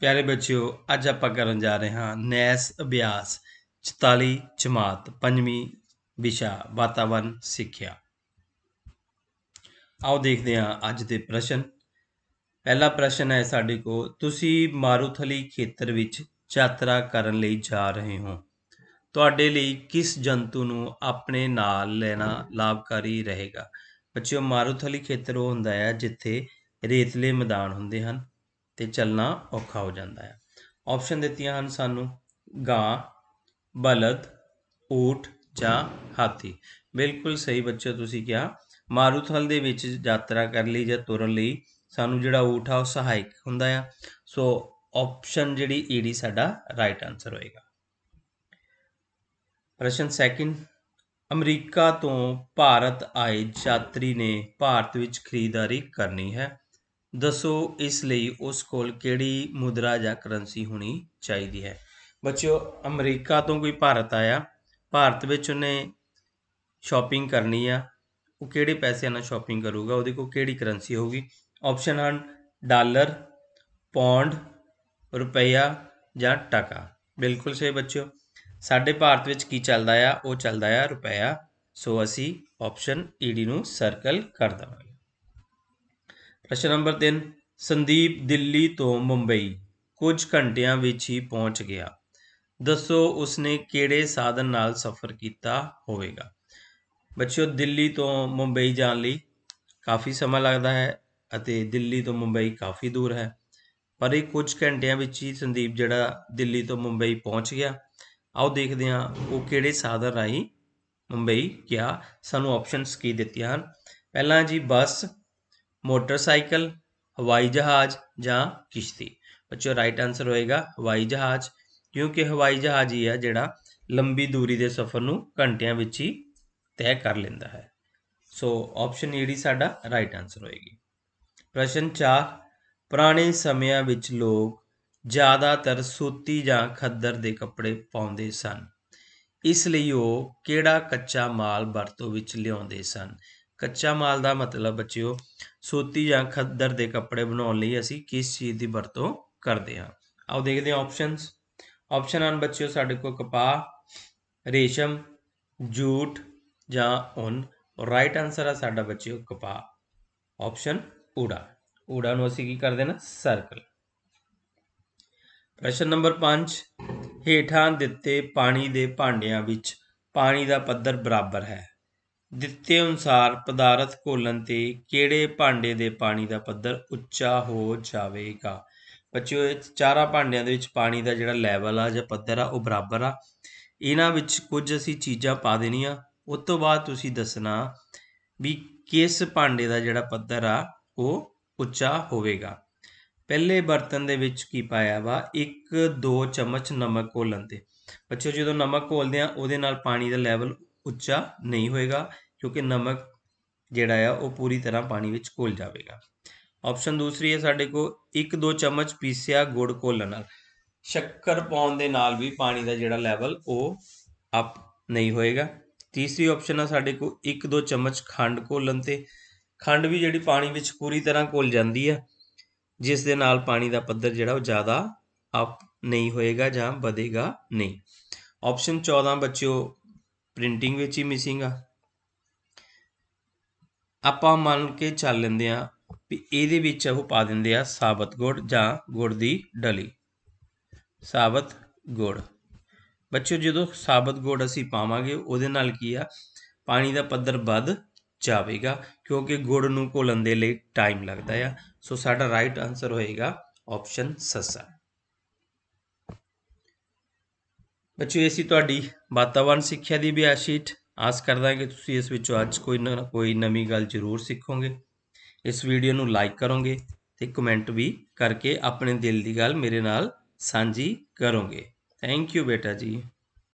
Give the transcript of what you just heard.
ਪਿਆਰੇ ਬੱਚਿਓ ਅੱਜ ਆਪਾਂ ਕਰਨ ਜਾ ਰਹੇ ਹਾਂ ਨੈਸ ਅਭਿਆਸ 44 ਜਮਾਤ 5ਵੀਂ ਵਿਸ਼ਾ ਵਾਤਾਵਰਣ ਸਿੱਖਿਆ ਆਓ ਦੇਖਦੇ ਹਾਂ ਅੱਜ ਦੇ ਪ੍ਰਸ਼ਨ ਪਹਿਲਾ ਪ੍ਰਸ਼ਨ ਹੈ ਸਾਡੇ ਕੋ ਤੁਸੀਂ ਮਾਰੂਥਲੀ ਖੇਤਰ ਵਿੱਚ ਯਾਤਰਾ ਕਰਨ ਲਈ ਜਾ ਰਹੇ ਹੋ ਤੁਹਾਡੇ ਲਈ ਕਿਸ ਜੰਤੂ ਨੂੰ ਆਪਣੇ ਨਾਲ ਲੈਣਾ ਲਾਭਕਾਰੀ ਰਹੇਗਾ ਬੱਚਿਓ ਮਾਰੂਥਲੀ ਖੇਤਰ ਉਹ ਹੁੰਦਾ ਹੈ ਜਿੱਥੇ ਰੇਤਲੇ ਮੈਦਾਨ ਹੁੰਦੇ ਹਨ ਤੇ ਚੱਲਣਾ ਔਖਾ ਹੋ ਜਾਂਦਾ ਹੈ ਆਪਸ਼ਨ ਦਿੱਤੀਆਂ ਹਨ ਸਾਨੂੰ ਗਾਂ ਬਲਦ ਊਠ ਜਾਂ ਹਾਥੀ ਬਿਲਕੁਲ ਸਹੀ ਬੱਚੇ ਤੁਸੀਂ ਕਿਹਾ ਮਾਰੂਥਲ ਦੇ ਵਿੱਚ ਯਾਤਰਾ ਕਰਨ ਲਈ ਜਾਂ ਤੁਰਨ ਲਈ ਸਾਨੂੰ ਜਿਹੜਾ ਊਠ ਆ ਉਹ ਸਹਾਇਕ ਹੁੰਦਾ ਆ ਸੋ ਆਪਸ਼ਨ ਜਿਹੜੀ ਡੀ ਸਾਡਾ ਰਾਈਟ ਆਨਸਰ ਹੋਏਗਾ ਪ੍ਰਸ਼ਨ ਸੈਕਿੰਡ ਅਮਰੀਕਾ ਤੋਂ ਭਾਰਤ ਆਏ ਯਾਤਰੀ ਨੇ ਭਾਰਤ ਵਿੱਚ ਖਰੀਦਦਾਰੀ ਕਰਨੀ ਹੈ ਦੱਸੋ ਇਸ ਲਈ ਉਸ ਕੋਲ ਕਿਹੜੀ ਮੁਦਰਾ ਜਾਂ ਕਰੰਸੀ ਹੋਣੀ ਚਾਹੀਦੀ ਹੈ ਬੱਚਿਓ ਅਮਰੀਕਾ ਤੋਂ ਕੋਈ ਭਾਰਤ ਆਇਆ ਭਾਰਤ ਵਿੱਚ ਉਹਨੇ ਸ਼ਾਪਿੰਗ ਕਰਨੀ ਆ ਉਹ ਕਿਹੜੇ ਪੈਸੇ ਨਾਲ ਸ਼ਾਪਿੰਗ ਕਰੂਗਾ ਉਹਦੇ ਕੋਲ ਕਿਹੜੀ ਕਰੰਸੀ ਹੋਊਗੀ ਆਪਸ਼ਨ ਹਨ ਡਾਲਰ ਪੌਂਡ ਰੁਪਇਆ ਜਾਂ ਟਕਾ ਬਿਲਕੁਲ ਸਹੀ ਬੱਚਿਓ ਸਾਡੇ ਭਾਰਤ ਵਿੱਚ ਕੀ ਚੱਲਦਾ ਆ ਉਹ ਚੱਲਦਾ ਆ ਰੁਪਇਆ ਸੋ ਅਸੀਂ ਆਪਸ਼ਨ ਈਡੀ ਨੂੰ ਸਰਕਲ ਕਰ ਦਵਾਂਗੇ ਪ੍ਰਸ਼ਨ ਨੰਬਰ 3 ਸੰਦੀਪ ਦਿੱਲੀ ਤੋਂ ਮੁੰਬਈ ਕੁਝ ਘੰਟਿਆਂ ਵਿੱਚ ਹੀ ਪਹੁੰਚ ਗਿਆ ਦੱਸੋ ਉਸਨੇ ਕਿਹੜੇ ਸਾਧਨ ਨਾਲ ਸਫ਼ਰ ਕੀਤਾ ਹੋਵੇਗਾ ਬੱਚਿਓ ਦਿੱਲੀ ਤੋਂ ਮੁੰਬਈ ਜਾਣ ਲਈ ਕਾਫੀ ਸਮਾਂ ਲੱਗਦਾ ਹੈ ਅਤੇ ਦਿੱਲੀ ਤੋਂ ਮੁੰਬਈ ਕਾਫੀ ਦੂਰ ਹੈ ਪਰ ਇਹ ਕੁਝ ਘੰਟਿਆਂ ਵਿੱਚ ਹੀ ਸੰਦੀਪ ਜਿਹੜਾ ਦਿੱਲੀ ਤੋਂ ਮੁੰਬਈ ਪਹੁੰਚ ਗਿਆ ਆਓ ਦੇਖਦੇ ਹਾਂ ਉਹ ਕਿਹੜੇ ਸਾਧਨ ਰਾਹੀਂ ਮੁੰਬਈ ਗਿਆ ਸਾਨੂੰ ਆਪਸ਼ਨਸ ਕੀ ਦਿੱਤੀਆਂ ਹਨ ਪਹਿਲਾਂ ਜੀ ਬੱਸ ਮੋਟਰਸਾਈਕਲ ਹਵਾਈ ਜਹਾਜ਼ ਜਾਂ ਕਿਸ਼ਤੀ ਬੱਚਿਓ ਰਾਈਟ ਆਨਸਰ ਹੋਏਗਾ ਹਵਾਈ ਜਹਾਜ਼ ਕਿਉਂਕਿ ਹਵਾਈ ਜਹਾਜ਼ ਹੀ ਹੈ ਜਿਹੜਾ ਲੰਬੀ ਦੂਰੀ ਦੇ ਸਫ਼ਰ ਨੂੰ ਘੰਟਿਆਂ ਵਿੱਚ ਹੀ ਤੈਅ ਕਰ ਲੈਂਦਾ ਹੈ ਸੋ ਆਪਸ਼ਨ ਈੜੀ ਸਾਡਾ ਰਾਈਟ ਆਨਸਰ ਹੋਏਗੀ ਪ੍ਰਸ਼ਨ 4 ਪੁਰਾਣੇ ਸਮਿਆਂ ਵਿੱਚ ਲੋਕ ਜ਼ਿਆਦਾਤਰ ਸੂਤੀ ਜਾਂ ਖੱਦਰ ਦੇ ਕੱਪੜੇ ਪਾਉਂਦੇ ਸਨ ਇਸ ਲਈ ਉਹ ਕਿਹੜਾ ਕੱਚਾ ਮਾਲ ਵਰਤੋਂ ਵਿੱਚ ਲਿਆਉਂਦੇ ਸਨ ਕੱਚਾ ਮਾਲ ਦਾ ਮਤਲਬ ਬੱਚਿਓ ਸੂਤੀ ਜਾਂ ਖੱਦਰ ਦੇ ਕੱਪੜੇ ਬਣਾਉਣ ਲਈ ਅਸੀਂ ਕਿਸ ਚੀਜ਼ ਦੀ ਵਰਤੋਂ ਕਰਦੇ ਹਾਂ ਆਓ ਦੇਖਦੇ ਹਾਂ ਆਪਸ਼ਨਸ ਆਪਸ਼ਨ ਹਨ ਬੱਚਿਓ ਸਾਡੇ ਕੋਲ ਕਪਾਹ ਰੇਸ਼ਮ ਜੂਟ ਜਾਂ ਉਨ ਰਾਈਟ ਆਨਸਰ ਆ ਸਾਡਾ ਬੱਚਿਓ ਕਪਾਹ ਆਪਸ਼ਨ ਊੜਾ ਊੜਾ ਨੂੰ ਅਸੀਂ ਕੀ ਕਰ ਦੇਣਾ ਸਰਕਲ ਪ੍ਰਸ਼ਨ ਨੰਬਰ 5 ਹੇਠਾਂ ਦਿੱਤੇ ਪਾਣੀ ਦੇ ਭਾਂਡਿਆਂ ਵਿੱਚ ਪਾਣੀ ਦਾ ਪੱਧਰ ਬਰਾਬਰ ਹੈ ਦਿੱਤੇ ਅਨੁਸਾਰ ਪਦਾਰਥ ਘੋਲਣ ਤੇ ਕਿਹੜੇ ਭਾਂਡੇ ਦੇ ਪਾਣੀ ਦਾ ਪੱਧਰ ਉੱਚਾ ਹੋ ਜਾਵੇਗਾ ਬੱਚਿਓ ਚਾਰਾ ਭਾਂਡਿਆਂ ਦੇ ਵਿੱਚ ਪਾਣੀ ਦਾ ਜਿਹੜਾ ਲੈਵਲ ਆ ਜਾਂ ਪੱਧਰ ਆ ਉਹ ਬਰਾਬਰ ਆ ਇਹਨਾਂ ਵਿੱਚ ਕੁਝ ਅਸੀਂ ਚੀਜ਼ਾਂ ਪਾ ਦੇਣੀਆਂ ਉਸ ਤੋਂ ਬਾਅਦ ਤੁਸੀਂ ਦੱਸਣਾ ਵੀ ਕਿਸ ਭਾਂਡੇ ਦਾ ਜਿਹੜਾ ਪੱਧਰ ਆ ਉਹ ਉੱਚਾ ਹੋਵੇਗਾ ਪਹਿਲੇ ਬਰਤਨ ਦੇ ਵਿੱਚ ਕੀ ਪਾਇਆ ਵਾ 1 2 ਚਮਚ ਨਮਕ ਘੋਲਣ ਤੇ ਬੱਚਿਓ ਜਦੋਂ ਨਮਕ ਘੋਲਦੇ ਆ ਉਹਦੇ ਨਾਲ ਪਾਣੀ ਦਾ ਲੈਵਲ ਉੱਚਾ ਨਹੀਂ ਹੋਏਗਾ ਕਿਉਂਕਿ ਨਮਕ ਜਿਹੜਾ ਆ ਉਹ ਪੂਰੀ ਤਰ੍ਹਾਂ ਪਾਣੀ ਵਿੱਚ ਘੁਲ ਜਾਵੇਗਾ ਆਪਸ਼ਨ ਦੂਸਰੀ ਹੈ ਸਾਡੇ ਕੋਲ 1-2 ਚਮਚ ਪੀਸਿਆ ਗੁੜ ਘੋਲਣ ਨਾਲ ਸ਼ੱਕਰ ਪਾਉਣ ਦੇ ਨਾਲ ਵੀ ਪਾਣੀ ਦਾ ਜਿਹੜਾ ਲੈਵਲ ਉਹ ਅਪ ਨਹੀਂ ਹੋਏਗਾ ਤੀਸਰੀ ਆਪਸ਼ਨ ਆ ਸਾਡੇ ਕੋਲ 1-2 ਚਮਚ ਖੰਡ ਘੋਲਣ ਤੇ ਖੰਡ ਵੀ ਜਿਹੜੀ ਪਾਣੀ ਵਿੱਚ ਪੂਰੀ ਤਰ੍ਹਾਂ ਘੁਲ ਜਾਂਦੀ ਆ ਜਿਸ ਦੇ ਨਾਲ ਪਾਣੀ ਦਾ ਪੱਧਰ ਜਿਹੜਾ ਉਹ ਜ਼ਿਆਦਾ ਅਪ ਨਹੀਂ ਹੋਏਗਾ ਜਾਂ ਵਧੇਗਾ ਨਹੀਂ ਆਪਸ਼ਨ 14 ਬੱਚਿਓ ਪ੍ਰਿੰਟਿੰਗ ਵਿੱਚ ਹੀ ਮਿਸਿੰਗ ਆ ਆਪਾਂ ਮੰਨ ਕੇ ਚੱਲ ਲੈਂਦੇ ਆ ਵੀ ਇਹਦੇ ਵਿੱਚ ਉਹ ਪਾ ਦਿੰਦੇ ਆ ਸਾਬਤ ਗੁੜ ਜਾਂ ਗੁੜ ਦੀ ਡਲੀ ਸਾਬਤ ਗੁੜ ਬੱਚਿਓ ਜਦੋਂ ਸਾਬਤ ਗੁੜ ਅਸੀਂ ਪਾਵਾਂਗੇ ਉਹਦੇ ਨਾਲ ਕੀ ਆ ਪਾਣੀ ਦਾ ਪੱਧਰ ਵੱਧ ਜਾਵੇਗਾ ਕਿਉਂਕਿ ਗੁੜ ਨੂੰ ਘੋਲਣ ਦੇ ਲਈ ਟਾਈਮ ਲੱਗਦਾ ਆ ਸੋ ਸਾਡਾ ਰਾਈਟ ਆਨਸਰ ਹੋਏਗਾ ਆਪਸ਼ਨ ਸੱਸਾ ਬੱਚਿਓ ਇਹ ਸੀ ਤੁਹਾਡੀ ਵਾਤਾਵਰਣ ਸਿੱਖਿਆ ਦੀ ਅਭਿਆਸ ਸ਼ੀਟ ਆਸ ਕਰਦਾ ਕਿ ਤੁਸੀਂ ਇਸ ਵਿੱਚੋਂ ਅੱਜ ਕੋਈ ਨਾ ਕੋਈ ਨਵੀਂ ਗੱਲ ਜ਼ਰੂਰ ਸਿੱਖੋਗੇ ਇਸ ਵੀਡੀਓ ਨੂੰ ਲਾਈਕ ਕਰੋਗੇ ਤੇ ਕਮੈਂਟ ਵੀ ਕਰਕੇ ਆਪਣੇ ਦਿਲ ਦੀ ਗੱਲ ਮੇਰੇ ਨਾਲ ਸਾਂਝੀ ਕਰੋਗੇ ਥੈਂਕ ਯੂ ਬੇਟਾ ਜੀ